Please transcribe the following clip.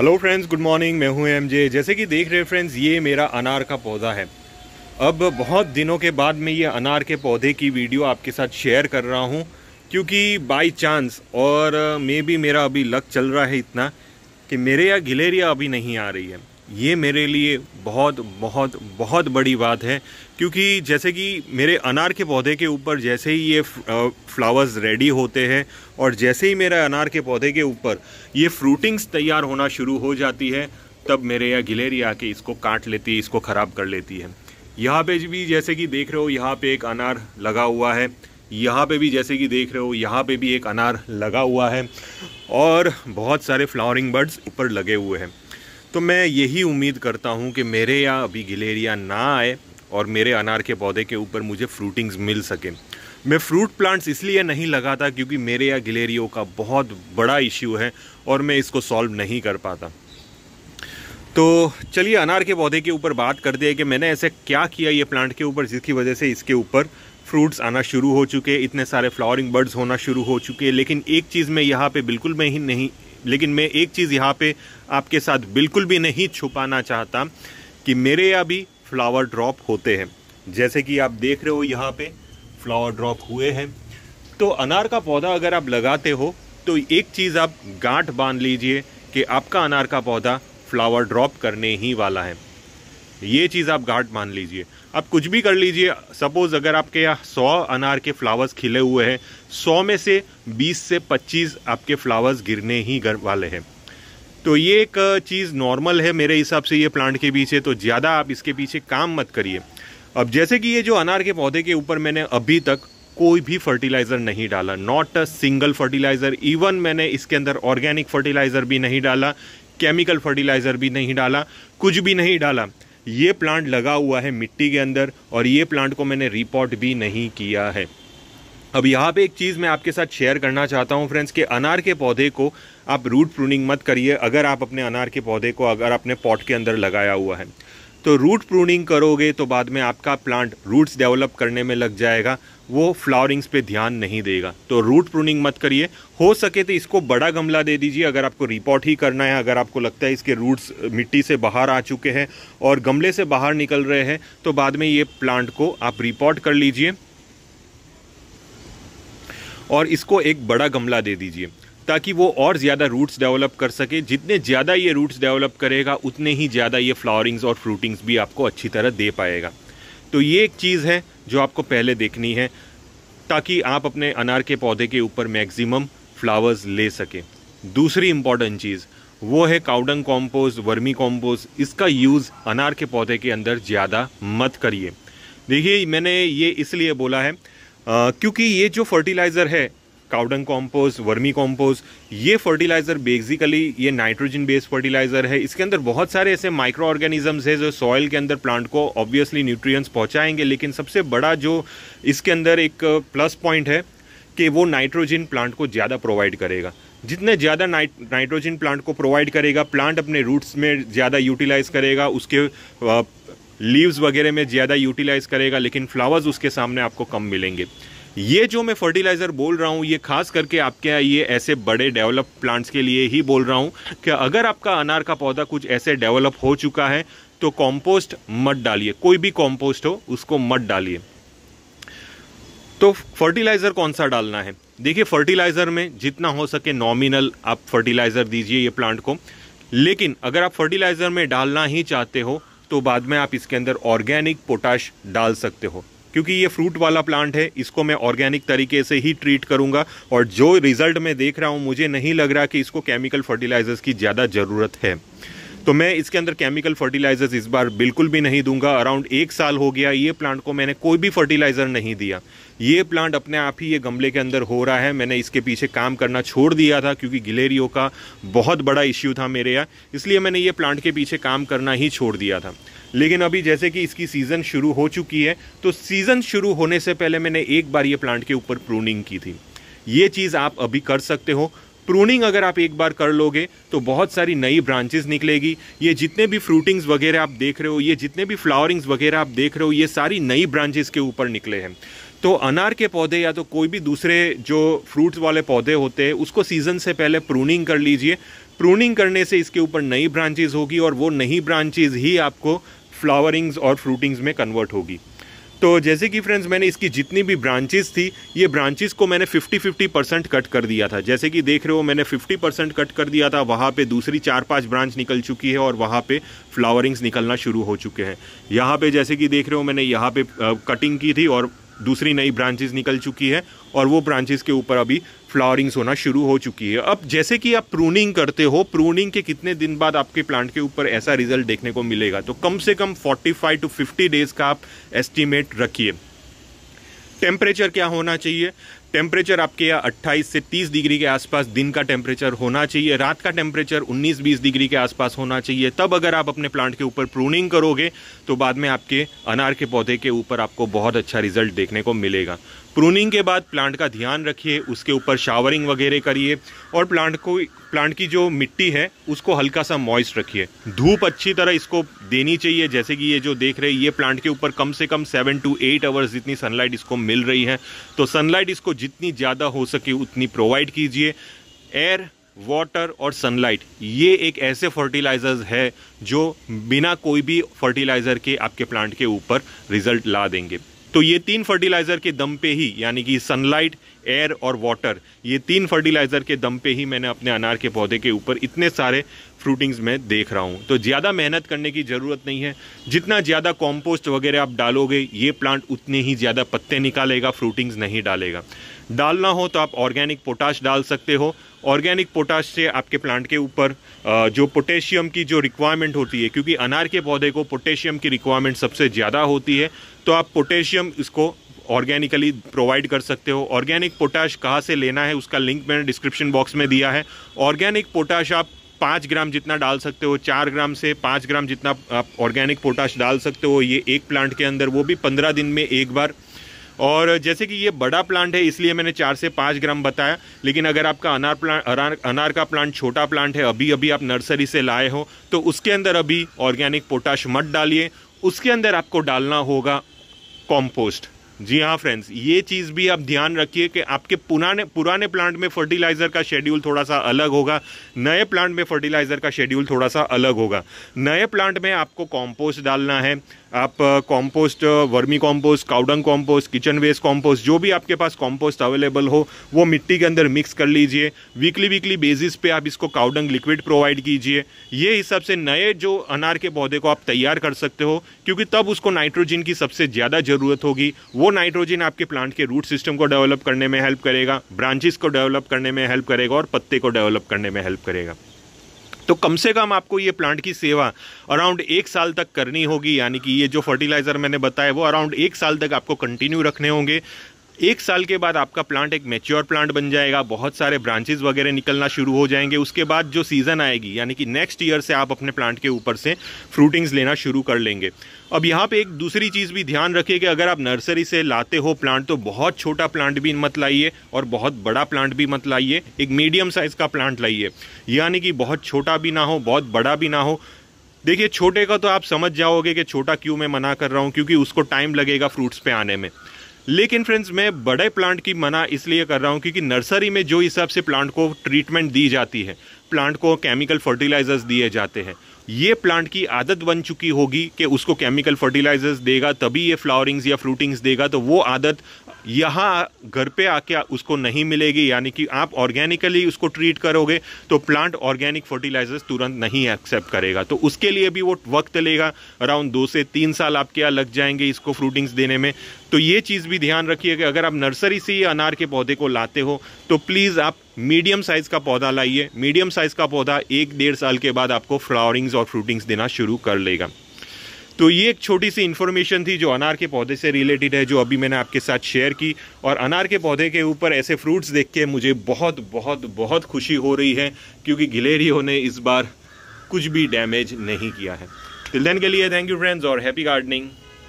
hello friends good morning मैं हूं MJ जैसे कि देख रहे हैं फ्रेंड्स ये मेरा अनार का पौधा है अब बहुत दिनों के बाद मैं ये अनार के पौधे की वीडियो आपके साथ शेयर कर रहा हूं क्योंकि बाय चांस और मे uh, भी मेरा अभी लक चल रहा है इतना कि मेरे यहाँ गिलेरिया अभी नहीं आ रही है ये मेरे लिए बहुत बहुत बहुत बड़ी बात है क्योंकि जैसे कि मेरे अनार के पौधे के ऊपर जैसे ही ये फ्लावर्स रेडी होते हैं और जैसे ही मेरे अनार के पौधे के ऊपर ये फ्रूटिंग्स तैयार होना शुरू हो जाती है तब मेरे यहाँ गिलेरी आके इसको काट लेती है इसको ख़राब कर लेती है यहाँ पे भी जैसे कि देख रहे हो यहाँ पे एक अनार लगा हुआ है यहाँ पे भी जैसे कि देख रहे हो यहाँ पे भी एक अनार लगा हुआ है और बहुत सारे फ्लावरिंग बर्ड्स ऊपर लगे हुए हैं तो मैं यही उम्मीद करता हूँ कि मेरे यहाँ अभी गिलेरिया ना आए और मेरे अनार के पौधे के ऊपर मुझे फ्रूटिंग्स मिल सकें मैं फ्रूट प्लांट्स इसलिए नहीं लगाता क्योंकि मेरे यहाँ गिलेरियो का बहुत बड़ा इश्यू है और मैं इसको सॉल्व नहीं कर पाता तो चलिए अनार के पौधे के ऊपर बात करते हैं कि मैंने ऐसे क्या किया ये प्लांट के ऊपर जिसकी वजह से इसके ऊपर फ्रूट्स आना शुरू हो चुके इतने सारे फ्लावरिंग बर्ड्स होना शुरू हो चुके लेकिन एक चीज़ मैं यहाँ पे बिल्कुल मैं ही नहीं लेकिन मैं एक चीज़ यहाँ पे आपके साथ बिल्कुल भी नहीं छुपाना चाहता कि मेरे यहाँ भी फ्लावर ड्रॉप होते हैं जैसे कि आप देख रहे हो यहाँ पे फ्लावर ड्रॉप हुए हैं तो अनार का पौधा अगर आप लगाते हो तो एक चीज़ आप गांठ बांध लीजिए कि आपका अनार का पौधा फ्लावर ड्रॉप करने ही वाला है ये चीज़ आप गार्ड मान लीजिए आप कुछ भी कर लीजिए सपोज़ अगर आपके यहाँ सौ अनार के फ्लावर्स खिले हुए हैं सौ में से बीस से पच्चीस आपके फ्लावर्स गिरने ही वाले हैं तो ये एक चीज़ नॉर्मल है मेरे हिसाब से ये प्लांट के पीछे तो ज़्यादा आप इसके पीछे काम मत करिए अब जैसे कि ये जो अनार के पौधे के ऊपर मैंने अभी तक कोई भी फर्टिलाइज़र नहीं डाला not a single fertiliser even मैंने इसके अंदर ऑर्गेनिक फर्टिलाइज़र भी नहीं डाला केमिकल फर्टिलाइज़र भी नहीं डाला कुछ भी नहीं डाला ये प्लांट लगा हुआ है मिट्टी के अंदर और ये प्लांट को मैंने रिपोर्ट भी नहीं किया है अब यहाँ पे एक चीज़ मैं आपके साथ शेयर करना चाहता हूँ फ्रेंड्स कि अनार के पौधे को आप रूट प्रूनिंग मत करिए अगर आप अपने अनार के पौधे को अगर अपने पॉट के अंदर लगाया हुआ है तो रूट प्रूनिंग करोगे तो बाद में आपका प्लांट रूट्स डेवलप करने में लग जाएगा वो फ्लावरिंग्स पे ध्यान नहीं देगा तो रूट प्रूनिंग मत करिए हो सके तो इसको बड़ा गमला दे दीजिए अगर आपको रिपोर्ट ही करना है अगर आपको लगता है इसके रूट्स मिट्टी से बाहर आ चुके हैं और गमले से बाहर निकल रहे हैं तो बाद में ये प्लांट को आप रिपोर्ट कर लीजिए और इसको एक बड़ा गमला दे दीजिए ताकि वो और ज़्यादा रूट्स डेवलप कर सके जितने ज़्यादा ये रूट्स डेवलप करेगा उतने ही ज़्यादा ये फ्लावरिंग्स और फ्रूटिंग्स भी आपको अच्छी तरह दे पाएगा तो ये एक चीज़ है जो आपको पहले देखनी है ताकि आप अपने अनार के पौधे के ऊपर मैक्सिमम फ्लावर्स ले सकें दूसरी इम्पॉर्टेंट चीज़ वो है काउडंग कॉम्पोज वर्मी कॉम्पोज इसका यूज़ अनार के पौधे के अंदर ज़्यादा मत करिए देखिए मैंने ये इसलिए बोला है क्योंकि ये जो फर्टिलाइज़र है काउडन कॉम्पोज वर्मी कॉम्पोज ये फर्टिलाइज़र बेसिकली ये नाइट्रोजन बेस्ड फर्टिलाइज़र है इसके अंदर बहुत सारे ऐसे माइक्रो ऑर्गेनिजम्स है जो सॉयल के अंदर प्लांट को ऑब्वियसली न्यूट्रिएंट्स पहुंचाएंगे लेकिन सबसे बड़ा जो इसके अंदर एक प्लस पॉइंट है कि वो नाइट्रोजन प्लांट को ज़्यादा प्रोवाइड करेगा जितने ज़्यादा नाइट नाइट्रोजन प्लांट को प्रोवाइड करेगा प्लांट अपने रूट्स में ज़्यादा यूटिलाइज करेगा उसके लीव्स वगैरह में ज़्यादा यूटिलाइज करेगा लेकिन फ्लावर्स उसके सामने आपको कम मिलेंगे ये जो मैं फर्टिलाइज़र बोल रहा हूँ ये खास करके आपके ये ऐसे बड़े डेवलप प्लांट्स के लिए ही बोल रहा हूँ कि अगर आपका अनार का पौधा कुछ ऐसे डेवलप हो चुका है तो कॉम्पोस्ट मत डालिए कोई भी कॉम्पोस्ट हो उसको मत डालिए तो फर्टिलाइज़र कौन सा डालना है देखिए फर्टिलाइज़र में जितना हो सके नॉमिनल आप फर्टिलाइज़र दीजिए ये प्लांट को लेकिन अगर आप फर्टिलाइज़र में डालना ही चाहते हो तो बाद में आप इसके अंदर ऑर्गेनिक पोटाश डाल सकते हो क्योंकि ये फ्रूट वाला प्लांट है इसको मैं ऑर्गेनिक तरीके से ही ट्रीट करूंगा और जो रिजल्ट मैं देख रहा हूँ मुझे नहीं लग रहा कि इसको केमिकल फर्टिलाइजर्स की ज़्यादा ज़रूरत है तो मैं इसके अंदर केमिकल फर्टिलाइजर्स इस बार बिल्कुल भी नहीं दूंगा अराउंड एक साल हो गया ये प्लांट को मैंने कोई भी फर्टिलाइज़र नहीं दिया ये प्लांट अपने आप ही ये गमले के अंदर हो रहा है मैंने इसके पीछे काम करना छोड़ दिया था क्योंकि गिलेरियो का बहुत बड़ा इश्यू था मेरे यहाँ इसलिए मैंने ये प्लांट के पीछे काम करना ही छोड़ दिया था लेकिन अभी जैसे कि इसकी सीज़न शुरू हो चुकी है तो सीज़न शुरू होने से पहले मैंने एक बार ये प्लांट के ऊपर प्रूनिंग की थी ये चीज़ आप अभी कर सकते हो प्रूनिंग अगर आप एक बार कर लोगे तो बहुत सारी नई ब्रांचेस निकलेगी ये जितने भी फ्रूटिंग्स वगैरह आप देख रहे हो ये जितने भी फ्लावरिंग्स वगैरह आप देख रहे हो ये सारी नई ब्रांचेस के ऊपर निकले हैं तो अनार के पौधे या तो कोई भी दूसरे जो फ्रूट्स वाले पौधे होते हैं उसको सीज़न से पहले प्रूनिंग कर लीजिए प्रूनिंग करने से इसके ऊपर नई ब्रांचेज होगी और वो नई ब्रांचेज ही आपको फ्लावरिंग्स और फ्रूटिंग्स में कन्वर्ट होगी तो जैसे कि फ्रेंड्स मैंने इसकी जितनी भी ब्रांचेस थी ये ब्रांचेस को मैंने 50 50 परसेंट कट कर दिया था जैसे कि देख रहे हो मैंने 50 परसेंट कट कर दिया था वहाँ पे दूसरी चार पांच ब्रांच निकल चुकी है और वहाँ पे फ्लावरिंग्स निकलना शुरू हो चुके हैं यहाँ पे जैसे कि देख रहे हो मैंने यहाँ पे कटिंग की थी और दूसरी नई ब्रांचेज निकल चुकी है और वो ब्रांचेज के ऊपर अभी फ्लावरिंग्स होना शुरू हो चुकी है अब जैसे कि आप प्रूनिंग करते हो प्रूनिंग के कितने दिन बाद आपके प्लांट के ऊपर ऐसा रिजल्ट देखने को मिलेगा तो कम से कम 45 टू 50 डेज़ का आप एस्टिमेट रखिए टेम्परेचर क्या होना चाहिए टेम्परेचर आपके यहाँ 28 से 30 डिग्री के आसपास दिन का टेम्परेचर होना चाहिए रात का टेम्परेचर 19-20 डिग्री के आसपास होना चाहिए तब अगर आप अपने प्लांट के ऊपर प्रूनिंग करोगे तो बाद में आपके अनार के पौधे के ऊपर आपको बहुत अच्छा रिजल्ट देखने को मिलेगा प्रूनिंग के बाद प्लांट का ध्यान रखिए उसके ऊपर शावरिंग वगैरह करिए और प्लांट को प्लांट की जो मिट्टी है उसको हल्का सा मॉइस्ट रखिए धूप अच्छी तरह इसको देनी चाहिए जैसे कि ये जो देख रहे हैं ये प्लांट के ऊपर कम से कम सेवन टू एट आवर्स जितनी सनलाइट इसको मिल रही है तो सनलाइट इसको जितनी ज़्यादा हो सके उतनी प्रोवाइड कीजिए एयर वाटर और सनलाइट ये एक ऐसे फर्टिलाइजर्स है जो बिना कोई भी फर्टिलाइज़र के आपके प्लांट के ऊपर रिजल्ट ला देंगे तो ये तीन फर्टिलाइज़र के दम पे ही यानी कि सनलाइट एयर और वाटर ये तीन फर्टिलाइज़र के दम पे ही मैंने अपने अनार के पौधे के ऊपर इतने सारे फ्रूटिंग्स में देख रहा हूँ तो ज़्यादा मेहनत करने की ज़रूरत नहीं है जितना ज़्यादा कॉम्पोस्ट वगैरह आप डालोगे ये प्लांट उतने ही ज़्यादा पत्ते निकालेगा फ्रूटिंग्स नहीं डालेगा डालना हो तो आप ऑर्गेनिक पोटाश डाल सकते हो ऑर्गेनिक पोटाश से आपके प्लांट के ऊपर जो पोटेशियम की जो रिक्वायरमेंट होती है क्योंकि अनार के पौधे को पोटेशियम की रिक्वायरमेंट सबसे ज़्यादा होती है तो आप पोटेशियम इसको ऑर्गेनिकली प्रोवाइड कर सकते हो ऑर्गेनिक पोटाश कहाँ से लेना है उसका लिंक मैंने डिस्क्रिप्शन बॉक्स में दिया है ऑर्गेनिक पोटाश आप पाँच ग्राम जितना डाल सकते हो चार ग्राम से पाँच ग्राम जितना आप ऑर्गेनिक पोटाश डाल सकते हो ये एक प्लांट के अंदर वो भी पंद्रह दिन में एक बार और जैसे कि ये बड़ा प्लांट है इसलिए मैंने चार से पाँच ग्राम बताया लेकिन अगर आपका अनार प्लांट अनार अनार का प्लांट छोटा प्लांट है अभी अभी आप नर्सरी से लाए हो तो उसके अंदर अभी ऑर्गेनिक पोटाश मत डालिए उसके अंदर आपको डालना होगा कॉम्पोस्ट जी हाँ फ्रेंड्स ये चीज़ भी आप ध्यान रखिए कि आपके पुराने पुराने प्लांट में फर्टिलाइज़र का शेड्यूल थोड़ा सा अलग होगा नए प्लांट में फर्टिलाइज़र का शेड्यूल थोड़ा सा अलग होगा नए प्लांट में आपको कॉम्पोस्ट डालना है आप compost vermicompost cow dung compost kitchen waste compost जो भी आपके पास कॉम्पोस्ट अवेलेबल हो वो मिट्टी के अंदर मिक्स कर लीजिए वीकली वीकली बेसिस पे आप इसको काउडंग लिक्विड प्रोवाइड कीजिए ये हिसाब से नए जो अनार के पौधे को आप तैयार कर सकते हो क्योंकि तब उसको नाइट्रोजन की सबसे ज़्यादा ज़रूरत होगी वो नाइट्रोजन आपके प्लांट के रूट सिस्टम को डेवलप करने में हेल्प करेगा ब्रांचेस को डेवलप करने में हेल्प करेगा और पत्ते को डेवलप करने में हेल्प करेगा तो कम से कम आपको ये प्लांट की सेवा अराउंड एक साल तक करनी होगी यानी कि ये जो फर्टिलाइज़र मैंने बताया वो अराउंड एक साल तक आपको कंटिन्यू रखने होंगे एक साल के बाद आपका प्लांट एक मेच्योर प्लांट बन जाएगा बहुत सारे ब्रांचेज वगैरह निकलना शुरू हो जाएंगे उसके बाद जो सीज़न आएगी यानी कि नेक्स्ट ईयर से आप अपने प्लांट के ऊपर से फ्रूटिंग्स लेना शुरू कर लेंगे अब यहाँ पे एक दूसरी चीज़ भी ध्यान रखिए कि अगर आप नर्सरी से लाते हो प्लांट तो बहुत छोटा प्लांट भी मत लाइए और बहुत बड़ा प्लांट भी मत लाइए एक मीडियम साइज़ का प्लांट लाइए यानी कि बहुत छोटा भी ना हो बहुत बड़ा भी ना हो देखिए छोटे का तो आप समझ जाओगे कि छोटा क्यों मैं मना कर रहा हूँ क्योंकि उसको टाइम लगेगा फ्रूट्स पर आने में लेकिन फ्रेंड्स मैं बड़े प्लांट की मना इसलिए कर रहा हूँ क्योंकि नर्सरी में जो हिसाब से प्लांट को ट्रीटमेंट दी जाती है प्लांट को केमिकल फर्टिलाइजर्स दिए जाते हैं ये प्लांट की आदत बन चुकी होगी कि उसको केमिकल फर्टिलाइजर्स देगा तभी ये फ्लावरिंग्स या फ्रूटिंग्स देगा तो वो आदत यहाँ घर पे आके उसको नहीं मिलेगी यानी कि आप ऑर्गेनिकली उसको ट्रीट करोगे तो प्लांट ऑर्गेनिक फर्टिलाइजर्स तुरंत नहीं एक्सेप्ट करेगा तो उसके लिए भी वो वक्त लेगा अराउंड दो से तीन साल आपके यहाँ लग जाएंगे इसको फ्रूटिंग्स देने में तो ये चीज़ भी ध्यान रखिए कि अगर आप नर्सरी से ही अनार के पौधे को लाते हो तो प्लीज़ आप मीडियम साइज़ का पौधा लाइए मीडियम साइज़ का पौधा एक डेढ़ साल के बाद आपको फ्लावरिंग्स और फ्रूटिंग्स देना शुरू कर लेगा तो ये एक छोटी सी इन्फॉर्मेशन थी जो अनार के पौधे से रिलेटेड है जो अभी मैंने आपके साथ शेयर की और अनार के पौधे के ऊपर ऐसे फ्रूट्स देख के मुझे बहुत बहुत बहुत खुशी हो रही है क्योंकि गिलेरियो ने इस बार कुछ भी डैमेज नहीं किया है तिलदेन के लिए थैंक यू फ्रेंड्स और हैप्पी गार्डनिंग